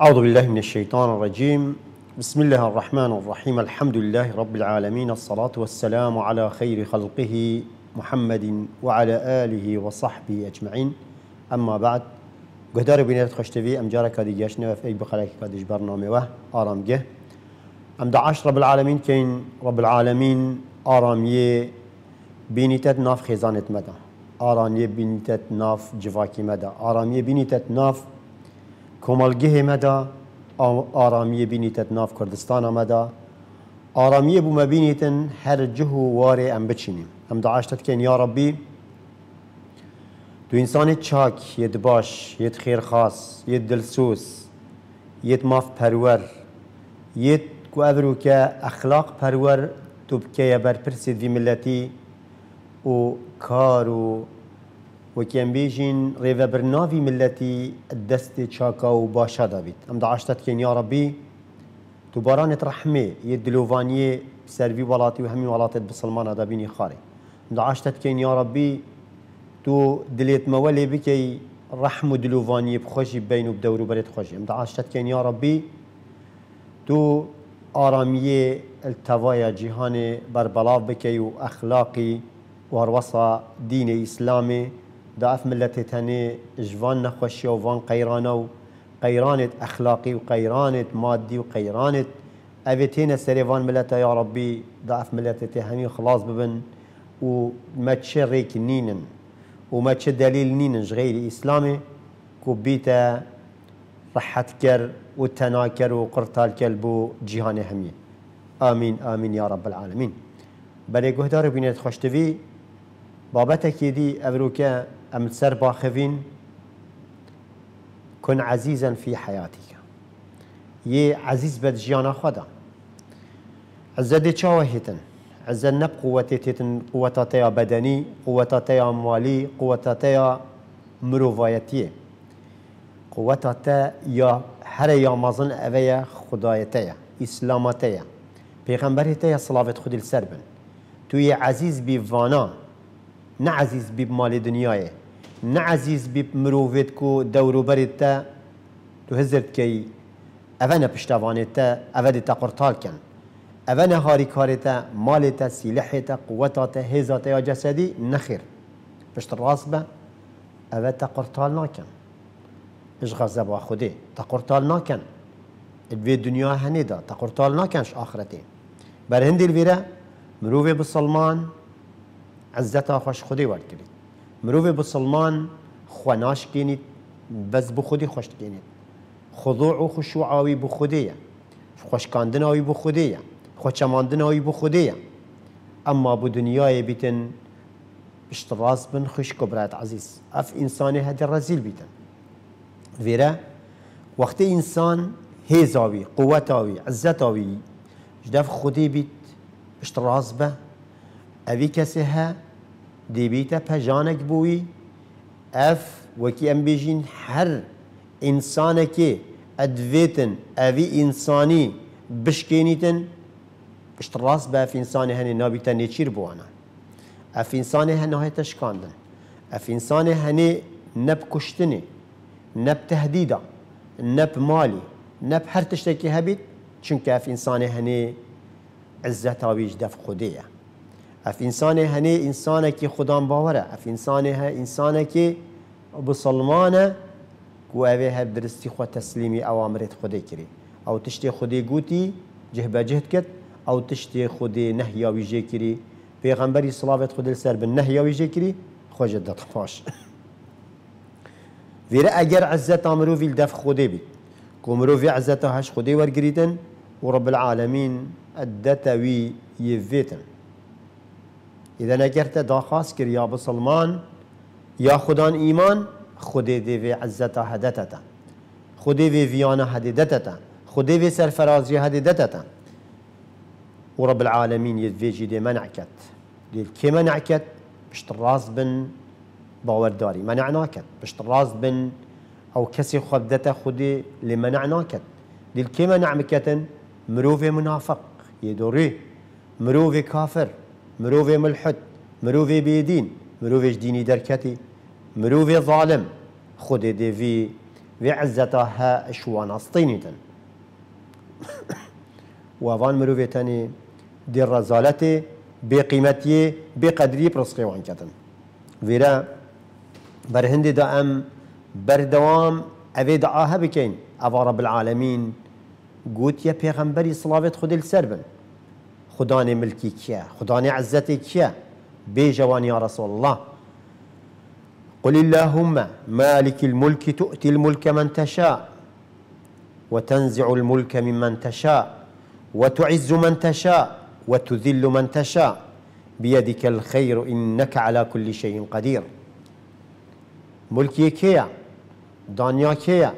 أعوذ بالله من الشيطان الرجيم بسم الله الرحمن الرحيم الحمد لله رب العالمين الصلاة والسلام على خير خلقه محمد وعلى آله وصحبه أجمعين أما بعد گهدار بینید خوشتوی ام جارا کادی گشنه و فیک بخلاک کادیش وه أرام جه ام دعاش رب العالمين كين رب العالمين أرام يه بینیتت ناف مدى أرام يه بینیتت ناف مدى أرام يه بینیتت ناف کۆمەلگەهێ مەدا ئارامیە بینیتت ناف کردستان مدا آرامی ئارامیە بوومە بینیتن هەر جه ام بچینیم ئەم بچینیم ئەم یا ربی تو انسان چاک یت باش یت خاص یت دلسوس یت ماف پرور یت کو ابرو که اخلاق پرور تو بکه برپرسید وی ملتی و کارو بيجين ريفا وەکیان بێژین ڕێڤەبرناوی ملەتی دەستی چاکە و باشە دەبیت ئەم داعاشتت کێنیاڕەبی دووبارانێت ڕەحمێ یە ولاتي وهمي ولاتي و دابيني خاري ام دعشتت خارێ يا ربي تو دليت لێ بكي ڕەحم و بخشي بينو بدورو و خشي ام دعشتت داعاشتت يا ربي تو آرامية التوايا جيهاني بربلاف بكي وأخلاقي وەڕوەسە دینە إسلامي داف ملتي تاني جوان نخوشي وفان قيرانه و قيرانة أخلاقي وقيرانة مادي وقيرانة أبتين سريفان ملتا يا ربي ضعف ملتي همي خلاص ببن وما تشريك نينن وما تش دليل نينن غير إسلامي كوبيتا رحت كر وتناكر وقرطال كلبو جيهان همي آمين آمين يا رب العالمين بلي قهدار بنيت خوشتفي بابتك يدي أبروكا أم سر باخفين كن عزيزا في حياتك يه عزيز بد جيانا خدا عزة چاوه هتن عزة نب قوتي تيتن قوتا بدني قوتا تيا مالي قوتا مروفايتي قوتا يا هر يا مازن اويا خدايتيا اسلامتيا پیغمبر تيا صلاة خود السربن تو عزيز بي فانا نه عزیز بیب مال دنیایه نعزيز بیب دورو برید تا تو هزرد کی اوه نه پشتوانه تا اوه دیتا قرطال کن اوه نه هاری تا مال تا سیلح تا قوتا تا هزا تا یا جسدی پشت راست به اوه تا قرطال ناکن اشغال زبا خوده تا قرطال ناکن الوی دنیا هنه دا تا قرطال ناکنش آخرته بر بسلمان عزتا خوش خوده ورد مروف بسلمان خواناش ناش بس بخودي خوش كينيت خضوع و خشوعاوي بخودية خوش كاندناوي بخودية خوش ماندناوي بخودية اما بو دنياي بيتن اشتراس بن خوش كبرات عزيز اف انساني هدي رزيل بيتن فيرا وقت انسان هيزاوي قوتاوي عزتاوي جدف خودي بيت اشتراس به اوي كسي ها دی پەژانێک هر انسان که ادویتن اوی انسانی بشکینیتن اشتراس ئەوی ئینسانی بشکێنیتن پشت ڕاست بە نیچیر انسان هنی نێچیر هنی ئەفینسانی تشکاندن اف ئەفینسانی هنی نب کشتنی نب تهدیدا نب مالی نەب هەر چونکه اف چونکە هنی عزت عزەتاویش دەف خوديا. اف انسان هنه انسانه که خدا باوره اف انسان ها انسانه که بسلمانه و اوه ها درستی خو تسلیمی اوامرت خودی کری او تشتی خودی گوتی جه بجهد کت او تشتی خودی نهیاوی ویجه کری پیغمبری صلابت خودی سر به نهیاوی ویجه کری خوش دت پاش ویره اگر عزت امرو ویل دف خودی بی کومرو وی عزت هاش خودی ورگریدن و رب العالمین ادتا ادتوی یویتن اذا اگر تا داخواست کر یا بسلمان يا خدان خدي دي في عزتا هدتتا خدي في فيانا هددتتا خودی في سرفرازی هددتتا و رب العالمین یدویجی دی منع منعكت دیل که منع بشت الراس بن باور داري منعناكت بشت الراس بن او كسي خودتا خدي لمنعناكت ناکت كي که مروفي منافق يدوري مروفي كافر مروفي ملحد مروفي بيدين مروفيش ديني دركتي مروفي ظالم خودي دي في في عزتها شوانسطيني تن وفان مروفي تاني دي الرزالتي بقيمتي بقدري برسقي وانكتن ورا فيرا برهندي دا ام بردوام اوي دعاها بكين افا رب العالمين قوت يا بيغمبري صلاة خدي السربن ملكي كيا کیە عزتي كيا بي جوان يا رسول الله قل اللهم مالك الملك تؤتي الملك من تشاء وتنزع الملك ممن تشاء وتعز من تشاء وتذل من تشاء بيدك الخير إنك على كل شيء قدير ملكي كيا دانيا كيا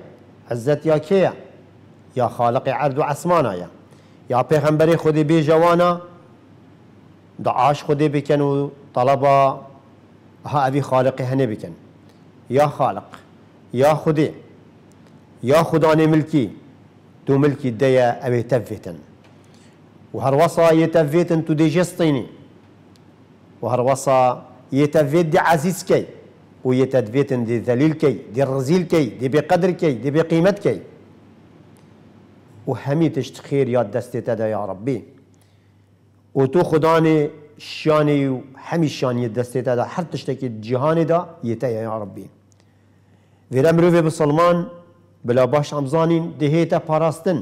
عزتي كيا يا خالق عرض عثمانا يا يا پیغمبر خودی بی جوانا عاش خودی بکن و طلبا ها اوی خالقی هنه بکن یا خالق یا خودی یا خدان ملکی تو ملکی دیا اوی تفتن و هر وصا يتفتن تو دي جسطيني و هر وصا يتفت دي عزيز كي و يتفتن دي ذليل كي دي رزيل كي دي بقدر كي دي بقيمت كي و همی تشت خیر یاد دستی تا خير ربی و تو يا شانی و همی شانی دستی تا دستي هر تشت که جهانی دا يتيا يا ربی ویرا مروی بسلمان بلا باش امزانین دهیتا پاراستن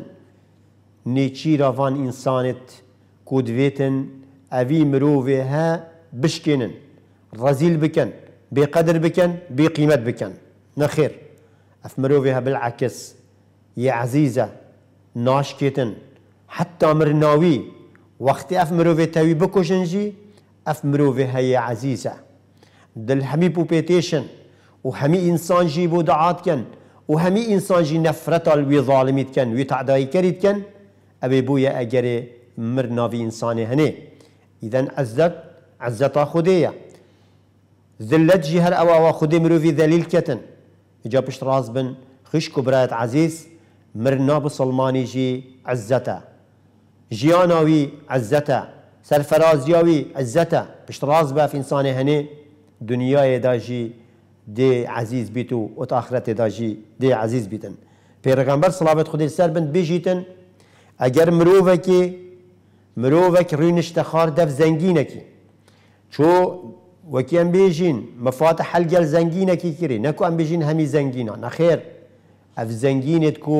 نیچی روان انسانت کودویتن اوی مروی ها بشکنن رزیل بکن بی قدر بکن بی قیمت بکن نخیر أف ها بالعکس يا عزیزه ناشکێتن حتا مرناوی وەختی اف مرۆڤێ تاوی بکۆژن جی اف مرۆڤێ های عزیزە دل هەمی پوپێتێشن و همی انسان جی بو دعات کن و همی انسان هەمی ئینسانجی نەفرەتال وێ ظالمی دکەن وێ تعدایکەری دکەن ئەبێ بووە اگر مرناوی انسان هنه ئیدەن عزت عزتا خودیا ذلت جی او او خودی مرۆڤی ذلیل کتن اجا پشت راز بن خشک و برایەت عزیز مرنا بسلماني جي عزتا جياناوي عزتا سرفرازیاوی عزتا بشتراز با في انسان هني دنيا دا جي دي عزيز بيتو و آخرت جي دي عزيز بيتن في رغمبر صلوات خدير سر بنت بيجيتن اگر مرووکی مروفك رينش تخار دف زنگینکی شو وكي ام بيجين مفاتح الگل زنجينكي كيري نكو ام بيجين همي زنگینا نخير اف زنگینت کو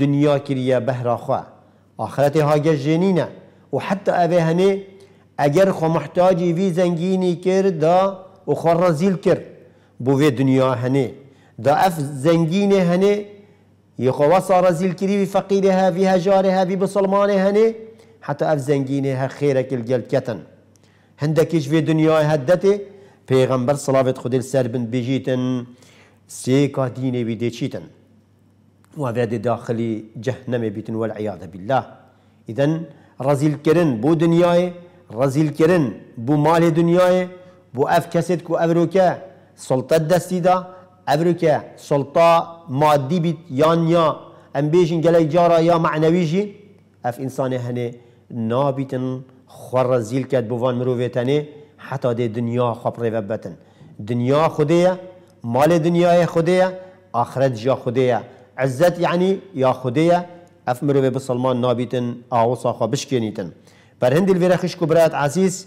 دنیا کریا بهرا خوا آخرت ها جنینا و حتی اوه هنه اگر خو محتاجی وی زنگینی کرد دا او خو رزیل کر بو وی دنیا هنه دا اف زنگین هنه يخو وصا فقیر ها فقيرها في هجارها في بسلمان هنه حتى اف کل خيرك کتن هنده کش في دنيا هدتي پیغمبر خودل خدل بند بجیتن سيكا ديني تشيتن وهذا داخل جهنم بيتن والعياذ بالله إذا رزيل كرن بو دنياي رزيل كرن بو مال دنياي بو اف كسد كو افروكا سلطة دستيدا افروكا سلطة مادي بيت يانيا ام بيجن جلي جارا يا معنويجي اف انسان هني نابتن خور رزيل كات بوفان مروفيتاني حتى دي دنيا خبري وبتن دنيا خديه مال دنیای خودیا آخرت جا خودیا عزت یعنی یا خودیا اف مروه بسلمان نابیتن آوسا خواه بشکنیتن بر هندی الویرخش کبرات عزیز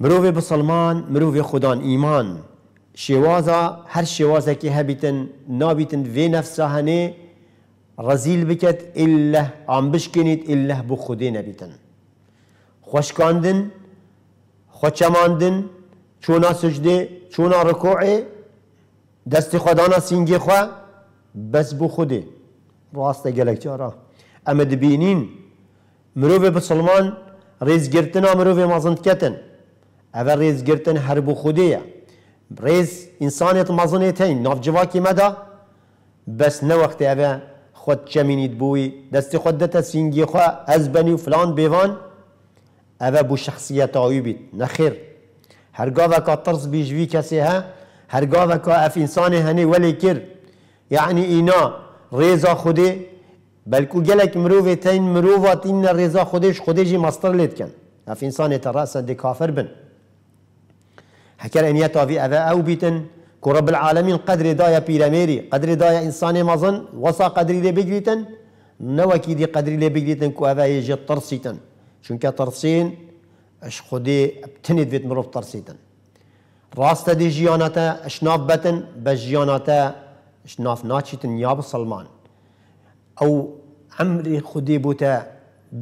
مروه بسلمان مروه خودان ایمان شوازا هر شوازا که هبیتن نابیتن وی نفسه هنه رزیل بکت اله آم بشکنید اله بو خودی نبیتن خوشکاندن خوچماندن چونا سجده چونا رکوعه دست خدانا سینگی خواه بس بو خوده راسته گلک جارا اما دبینین مروف بسلمان ریز گرتنا مروف مازند کتن اول ریز گرتن هر بو خوده ریز انسانیت مازنیت هین نافجواکی مدا بس نه وقت اول خود چمینید بوی دست خود سینگی خواه از بنی فلان بیوان اول بو شخصیت آیو بید نخیر هەرگاوەکە ترس بیژوی کەسێ هە هەرگاوەکە ئەفینسانێ هەنێ وەلێ کرد یعنی ئینا ڕێزا خودێ بەلکو گەلێک مرۆڤێ تین مرۆڤاتینە ڕێزا خودێش خودێژی اف انسان ئەفینسانێ تەڕاستە دێکافر بن هەکەر ئەنیە تاوی ئەە او بیتن کو رب العالمین قدر دایە پیرەمێری قدر دایە انسان مظن وصا قدر لێ بگریتن نوكي دی قدر لێ بگریتن کو ئەە هێژێ ترسیتن چونکە ترسین اش خودی بتنید وید مروف ترسیدن راست دی جیانتا اش ناف بتن بس جیانتا اش ناف ناچیتن یا سلمان او عمری خودی بوتا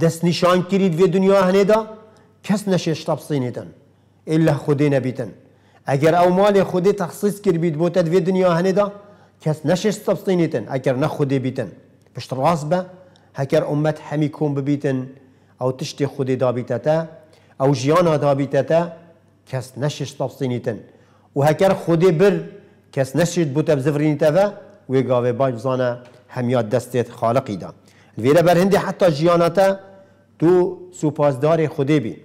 دست نشان کرید وی دنیا هنیدا کس نشه اشتاب سینیدن الا خودی نبیتن اگر او مال خودی تخصیص کر بید بوتا وی دنیا هنیدا کس نشه اشتاب سینیدن اگر نه خودی بیتن پشت راست به هکر امت همی کن ببیتن او تشتی خودی دا او جیان ها دابیتتا کس نشش تبسینیتن و هکر خودی بر کس نشید بوت بزفرینی تفا و گاوه باج بزانه همیاد دستیت خالقی دا الویره بر هندی حتی تا تو سوپاسدار خودی بی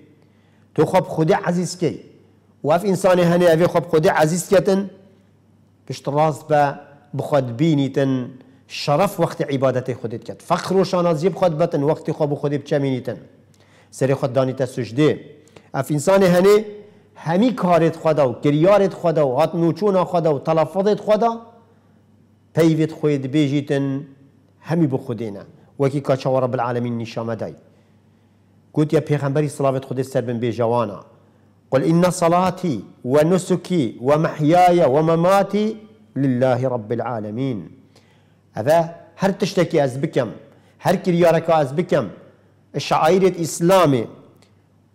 تو خب خود عزیز کی و اف انسان هنه اوی خب خود عزیز کتن پشت راست به بخود بینیتن شرف وقت عبادت خودت کت فخر و شانازی بخواد بتن وقت خواب خودی بچمینیتن سری خود دانی تسجده اف انسان هنه همی کارت خدا و گریارت خدا و هات نوچون خدا و تلفظت خدا پیوید خود بیجیتن همی بخودینا وکی کاچا رب العالمین نشام دای قلت يا پیغمبري صلاة سر بن بجوانا قل إن صلاتي ونسكي ومحياي ومماتي لله رب العالمين هذا هر تشتكي بكم هر كريارك بكم شعائرت اسلامي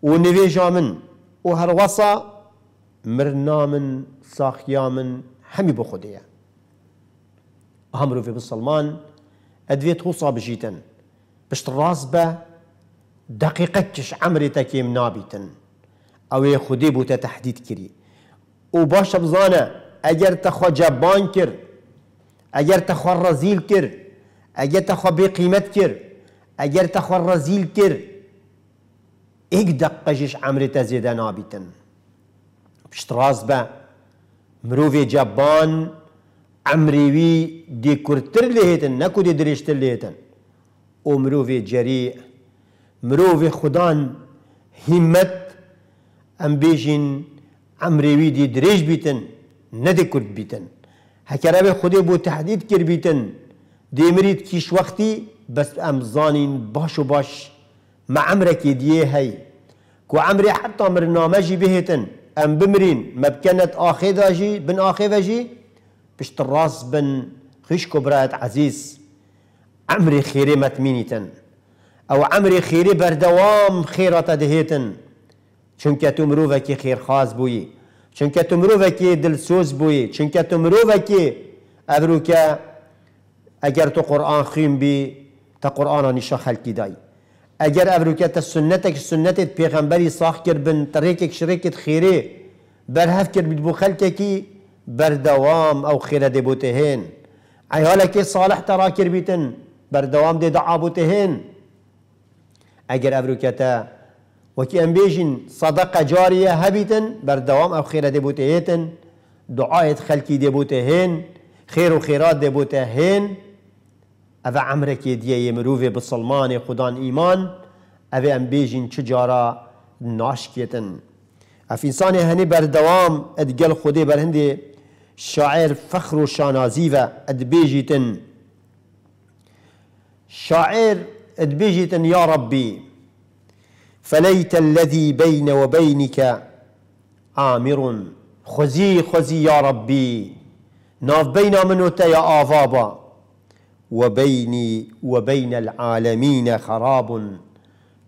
ونبي جامن من وصا مرنا من حمي من همی بخودیه هم رو بسلمان أدوية خوصا بجیتن بشت راز به دقيقة كش عمری تكيم نابیتن او يخدي بوتا تحديد كري وباش بزانا أجر تخو جبان كر أجر تخو رزيل كر أجر تخو بی كر اگر تا خور را زیل کر ایک دقیقش عمر تا زیده نابیتن پشت راز به مروف جبان عمریوی دی کرتر لیهتن نکو دی درشتر لیهتن او مروف جریع مروف خدان همت ام بیشین عمریوی دی دریج بیتن نده کرد بیتن هکره به خودی بو تحدید کر بیتن دیمرید کیش وقتی بس ام زانين باش و باش مەعمرێکی دیێ هەی کو ئەمرێ حتا مرنامەژی ام بمرين ما مەبکەنت ئاخێداژی بن ئاخێڤەژی پشت ڕاست بن خوشک و برایەت عزیز ئەمری خێرێ او عمري خيري بردوام بەردەوام خێراتە دەهێتن چونکە تو مرۆڤێکی خێرخاز بووی چونکە بوي مرۆڤێکی دلسۆز بووی بوي تو مرۆڤێکی ئەبرووکە ئەگەر تو قرآن خيم بي تا قرآن نیشا خلقی دای اگر ابروکت سنتك سنتت پیغمبری صاح کر بن طریقك شرکت خیره بر هف کر بو خلقکی بر دوام او خیره دی بوتهن عیالك صالح ترا کر بیتن بر دوام دی دعا بوتهن اگر ابروکتا وكي امبيجن صدقة جارية هبيتن بردوام او خيرة دبوتهيتن دعاية خلقي دبوتهين خير وخيرات دبوتهين عمره که دیه یه ئەە ئەمرێکی دیەیە مرۆڤێ بسلمانێ خوددان ئیمان ئەوێ ئەم بێژین چ جارە ناشکێتن. ئەفینسانێ هەنێ بەردەوام ئەدگەل بر بەرهندێ شاعر فخر و شانازی و اد بیجیتن شاعر اد بیجیتن یا ربی فليت الذي بين وبينك عامر خزي خزي يا ربي ناف بين منوت يا آفابا وبيني وبين العالمين خراب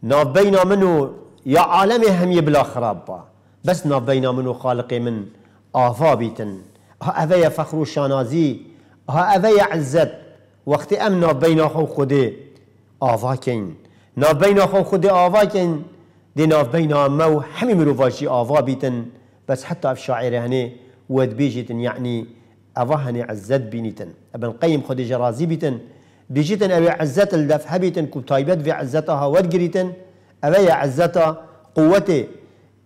ناف بين منو يا عالمي هم يبلا خراب بس ناف بين منو خالقي من آفابيتن ها أفيا فخر شانازي ها أفيا عزت وقت أم ناف بين خو خودي آفاكين ناف بين خو خودي آفاكين دي ناف بين مو همي مروفاشي آفابيتن بس حتى في شاعر هني ود بيجيتن يعني ئەوە هەنێ عزت بنيتن أبن قيم خدي جرازي بيتن بژیتن أبي عزت الدف هبيتن کو تایبەت بێ عزتە هاوەرگریتن ئەوە یە عزتە قوتێ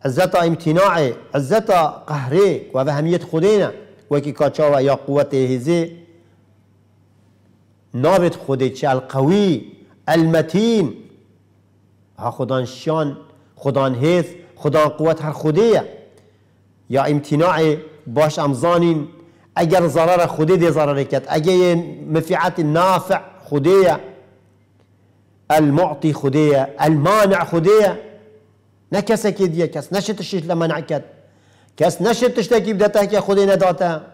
عزتە ئیمتیناعێ عزتە قەهرێ و بە هەمیت خودێنە وەکی کاچاوە یا قوتێ هێزێ نابێت ها خدان شان خدان هيث خدان قوت هەر خودەیە یا ئیمتیناعێ باش امزانين اگر ضرر خودی دی ضرر کت اگر منفعت نافع خودیه المعطي خدية المانع خدية نكسة كدية كاس نشت الشيش لما نعكت كاس نشت تشتكي بدتا يا خودی نداتا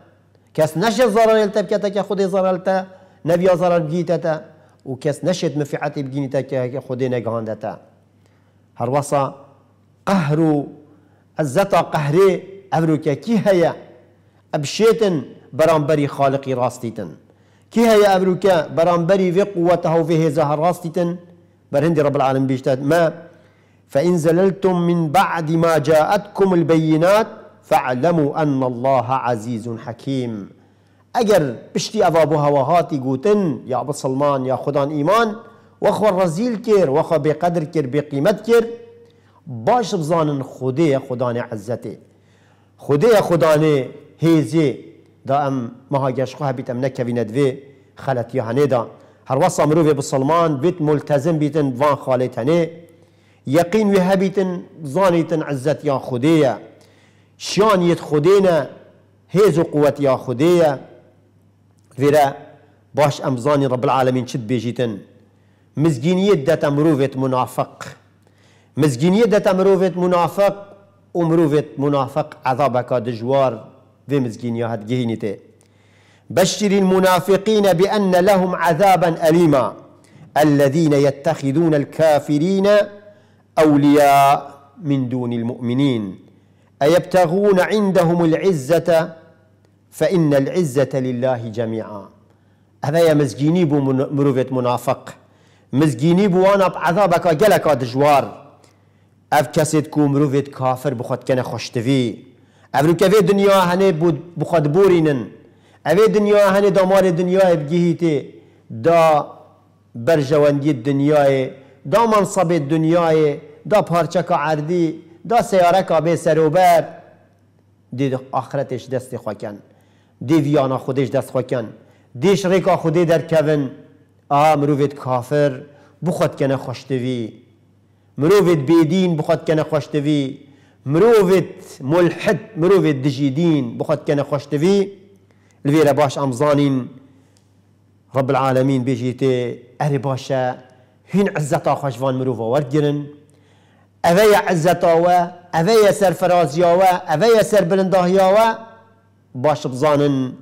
كاس نشت ضرر کتا يا خدي ضررتا نبیا ضرر بجيتتا وكاس نشت مفعتي بجينتك يا خدي هر وصا قهرو عزتا قهري که کی هيا ابشيتن برامبري خالقي راستيتن كي هي أبروكا برامبري في قوته هي زهر راستيتن برهندي رب العالمين بيشتات ما فإن زللتم من بعد ما جاءتكم البينات فاعلموا أن الله عزيز حكيم أجر بشتي أبابو هواهاتي قوتن يا أبو سلمان يا خدان إيمان وخو الرزيل كير وخو بقدر كير بقيمت كير باش بزانن خدي خدان عزتي خدي خداني هێزێ دا ام مهاجش ئەم مەهاگەشخوا بیت ئەم نەکەوینە دوێ خەلەتی هەنێدا هەروەسە مرۆڤێ بسەلمان بیت ملتەزم بیتن وان خاڵێت هەنێ یەقین وێ هەبیتن زانیتن عزت يا خودەیە شان يت هێز و قوت يا خودەیە ورا باش ام زانی رب العالمين شد بيجيتن مزجينية دەتە مرۆڤێت منافق مزجينية دەتە مرۆڤێت منافق و منافق عذابك دجوار في يا هاد جهينته بشر المنافقين بأن لهم عذابا أليما الذين يتخذون الكافرين أولياء من دون المؤمنين أيبتغون عندهم العزة فإن العزة لله جميعا هذا يا مزجيني بو مروفة منافق بو بوانا بعذابك جلك دجوار اف کسید كافر بخد كنا بخود افرو كافي دنيا هني بود بخد بورينن اوي دنيا هني دمار دنيا بجهيتي دا برجواندي الدنيا دا منصب الدنيا دا پارچك عردي دا سيارك به سروبر دي آخرتش دست خواكن دي ويانا خودش دست خواكن دي شريك خودي در كون آه مروفيت كافر بخواد كنه خوشتوي مروفيت بيدين بخواد كنه خوشتوي مروفت ملحد مروفت دجيدين بخد كان خوش تفي الفيرا باش امزانين رب العالمين بيجيتي اري باشا هين عزتا خوش فان مروفا ورجرن اوي عزتا و اوي سر فرازيا و اوي سر بلنداهيا و باش بزانن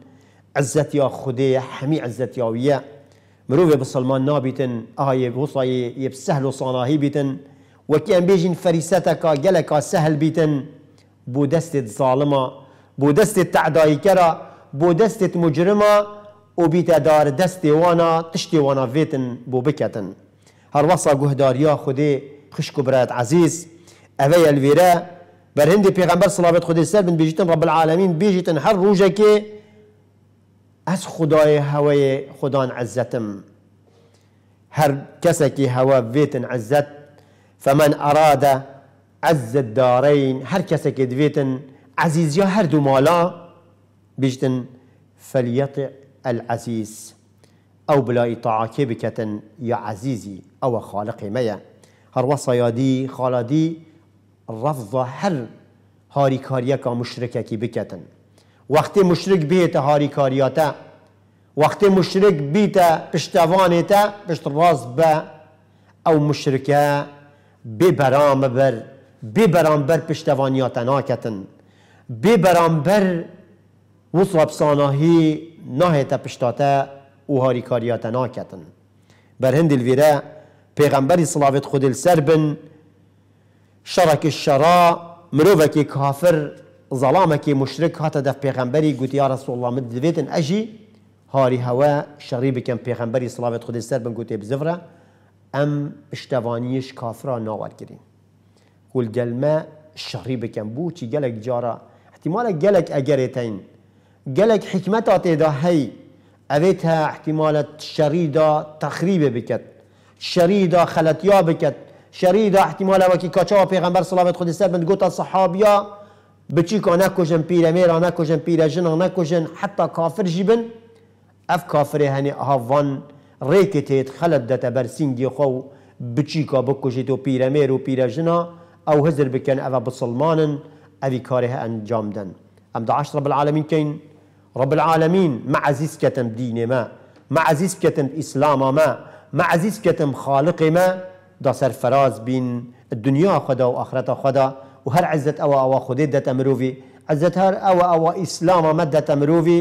عزت يا خدي حمي عزت يا ويا مروفي بسلمان نابتن آه يبسهل صناهي بتن وكي ام بيجين فريستكا جلكا سهل بيتن بودست ظالمة بودست دستت تعدائي كرا بو مجرمة وبيتا دار دستي وانا تشتي وانا فيتن بو بكتن هر وصا خدي خشكو برات عزيز أفيا الفيرا برهندي پیغمبر صلاة خدي السر بن بيجتن رب العالمين بيجتن هر روجكي أس خداي هواي خدان عزتم هر كسكي هوا فيتن عزت فمن أراد عز الدارين هر كسك دفيتن عزيز يا هر دو مالا بجتن فليطع العزيز او بلا اطاعه بکتن يا عزيزي او خالق ميا هر وصیادی خالدی رفض هر هاري كاريكا که مشرکه کی مشرك وقتی هاري كارياتا هاری مشرك بيتا مشرک بیت پشتوانتا پشت او مشركا ببرامبر ببرامبر پشتوانیاتنا کتن ببرامبر وصاب ساناهی ناهیت پشتاته و هاریکاریاتنا کتن بر هند الویره پیغمبری صلاوت خود السر بن شرک الشرا مروفکی کافر ظلامکی مشرک هات دف پیغمبری گوت یا رسول الله مد دویتن اجی هاری هوا شری بکن پیغمبری صلاوت خود السر بن گوت بزفره ام پشتوانیش کافرا ناور کرین گل گلمه شهری بکن بو چی گلک جارا احتمال گلک اگر اگریتین گلک حکمت آتی دا هی اویت ها احتمالا شری دا تخریب بکت شهری دا خلطیا بکت شهری دا احتمال وکی کچا و پیغمبر صلابت خود سر بند گوتا صحابیا بچی که جن پیر امیر پیره جن پیر جن جنا جن حتی کافر جیبن اف کافر هنی هاوان ڕێکت هێت خەلت دەتە بەر خو خۆ و بچیکە بکوژیت و جنا او هزر بکن او بسلمان او کاره انجام دن ام ئەم داعش رب العالمین کەین رب العالمین مع عزیز دین ما مع عزیز اسلام ما مع عزیز خالق ما دا فراز بین الدنيا خدا و آخرت خدا و هر عزت او او خودی دتا مروفی عزت هەر ئەوە ئەوە مروفی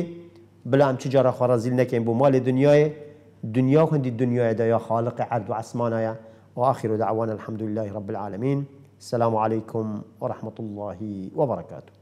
بلا ام چجار خورا زیل نکن بو مال دنیای دنيا هندي الدنيا يا يا خالق عرض وعسمانا يا وآخر دعوانا الحمد لله رب العالمين السلام عليكم ورحمة الله وبركاته